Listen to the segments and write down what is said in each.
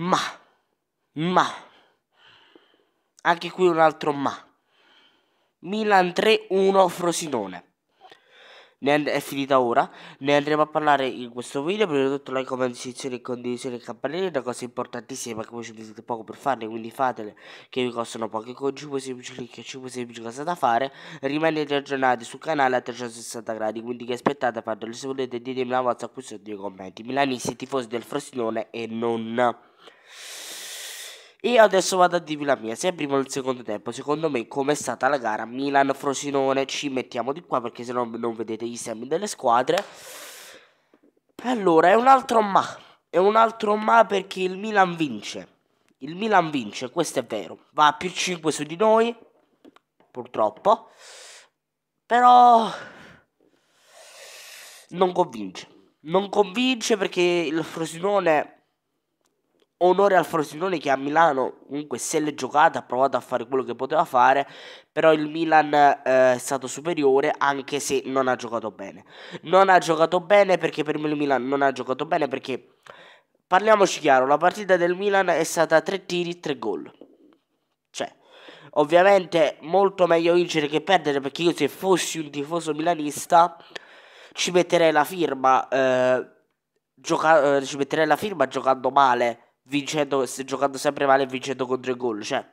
Ma, ma, anche qui un altro ma. Milan 3-1 Frosinone ne è finita ora, ne andremo a parlare in questo video, prima di tutto like, comment, iscrizione, condivisione e campanellina, una cosa importantissima che voi ci utilizzate poco per farle, quindi fatele, che vi costano pochi, con 5 semplici clic e 5 semplici cose da fare, rimanete aggiornati sul canale a 360 gradi, quindi che aspettate, fatelo se volete, ditemi una volta qui sotto nei commenti, milanisti, tifosi del Frosinone e non... Io adesso vado a dirvi la mia, se è primo o il secondo tempo. Secondo me, come è stata la gara Milan-Frosinone, ci mettiamo di qua perché se no non vedete gli semi delle squadre. Allora, è un altro ma. È un altro ma perché il Milan vince. Il Milan vince, questo è vero. Va a più 5 su di noi, purtroppo. Però non convince. Non convince perché il Frosinone onore al Frosinone che a Milano comunque se l'è giocata, ha provato a fare quello che poteva fare, però il Milan eh, è stato superiore anche se non ha giocato bene. Non ha giocato bene perché per me il Milan non ha giocato bene perché parliamoci chiaro, la partita del Milan è stata 3 tiri, 3 gol. Cioè, ovviamente molto meglio vincere che perdere perché io se fossi un tifoso milanista ci metterei la firma eh, gioca- eh, ci metterei la firma giocando male vincendo, giocando sempre male e vincendo contro il gol. Cioè.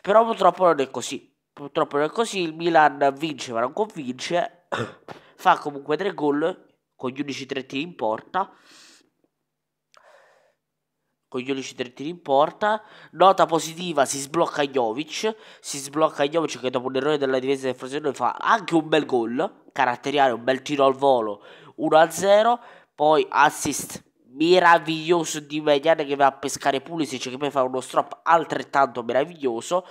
Però purtroppo non è così. Purtroppo non è così. Il Milan vince ma non convince. fa comunque tre gol con gli unici tre tiri in porta. Con gli unici tre tiri in porta. Nota positiva, si sblocca Jovic. Si sblocca Jovic che dopo un errore della difesa del Frosinone fa anche un bel gol. Caratteriale, un bel tiro al volo. 1-0. Poi assist meraviglioso di Median che va a pescare Pulisic che poi fa uno strop altrettanto meraviglioso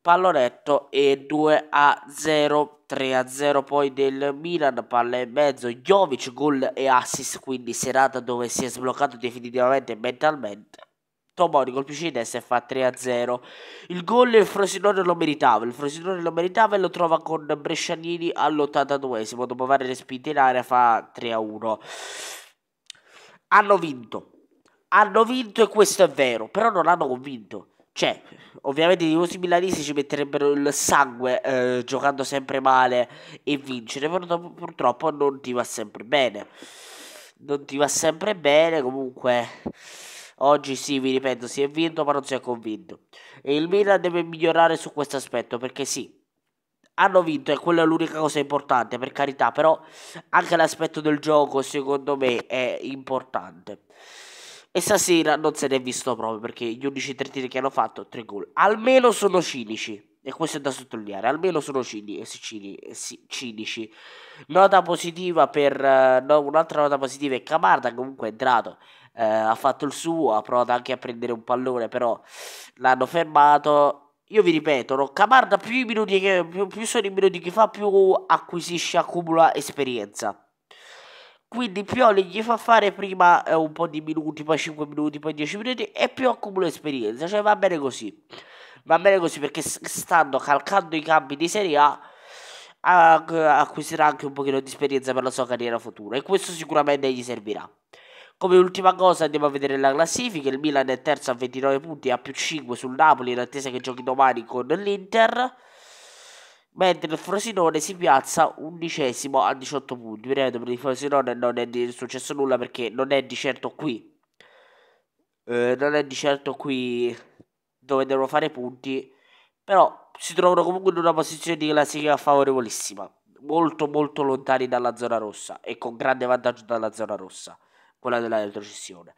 pallonetto e 2 a 0 3 a 0 poi del Milan palla e mezzo Jovic gol e assist quindi serata dove si è sbloccato definitivamente mentalmente Tomori colpisce in testa e fa 3 a 0 il gol il Frosinone lo meritava il Frosinone lo meritava e lo trova con Brescianini all'82esimo dopo aver respinto in area fa 3 a 1 hanno vinto. Hanno vinto e questo è vero, però non hanno convinto. Cioè, ovviamente i tifosi milanesi ci metterebbero il sangue eh, giocando sempre male e vincere, però purtroppo non ti va sempre bene. Non ti va sempre bene, comunque... Oggi sì, vi ripeto, si è vinto ma non si è convinto. E il Milan deve migliorare su questo aspetto perché sì, hanno vinto e quella è l'unica cosa importante, per carità, però anche l'aspetto del gioco secondo me è importante. E stasera non se ne è visto proprio perché gli unici trentini che hanno fatto, tre gol. Almeno sono cinici. E questo è da sottolineare, almeno sono cini, eh, cini, eh, cinici. Nota positiva per... Eh, no, un'altra nota positiva è Camarda comunque è entrato. Eh, ha fatto il suo, ha provato anche a prendere un pallone, però l'hanno fermato io vi ripeto, Roccamarda più, minuti più, più sono i minuti che fa, più acquisisce, accumula esperienza. Quindi Pioli gli fa fare prima eh, un po' di minuti, poi 5 minuti, poi 10 minuti e più accumula esperienza. Cioè va bene così. Va bene così perché stando calcando i campi di Serie A acquisirà anche un pochino di esperienza per la sua carriera futura e questo sicuramente gli servirà. Come ultima cosa andiamo a vedere la classifica, il Milan è terzo a 29 punti, a più 5 sul Napoli in attesa che giochi domani con l'Inter, mentre il Frosinone si piazza undicesimo a 18 punti. Vedete per il Frosinone non è successo nulla perché non è di certo qui, eh, non è di certo qui dove devono fare punti, però si trovano comunque in una posizione di classifica favorevolissima molto molto lontani dalla zona rossa e con grande vantaggio dalla zona rossa quella della retrocessione.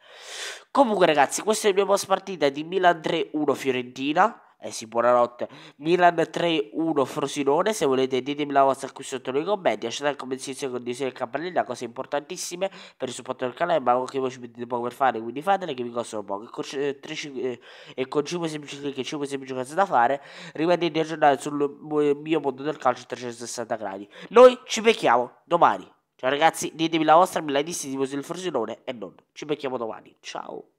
Comunque, ragazzi, questo è il mio post partita di Milan 3-1 Fiorentina. Eh sì, buonanotte. Milan 3-1 Frosinone. Se volete ditemi la vostra qui sotto nei commenti. Lasciate commenti, condivisione e campanellina, cose importantissime per il supporto del canale, ma anche voi ci mettete poco per fare, quindi fatele che vi costano poco. E con, eh, 3, 5, eh, con 5 semplici clic e 5 semplici cose da fare, rimanete aggiornati sul mio mondo del calcio 360 gradi. Noi ci becchiamo domani. Ciao ragazzi, ditemi la vostra, me la disse, tipo sul forcellone e non. Ci becchiamo domani. Ciao.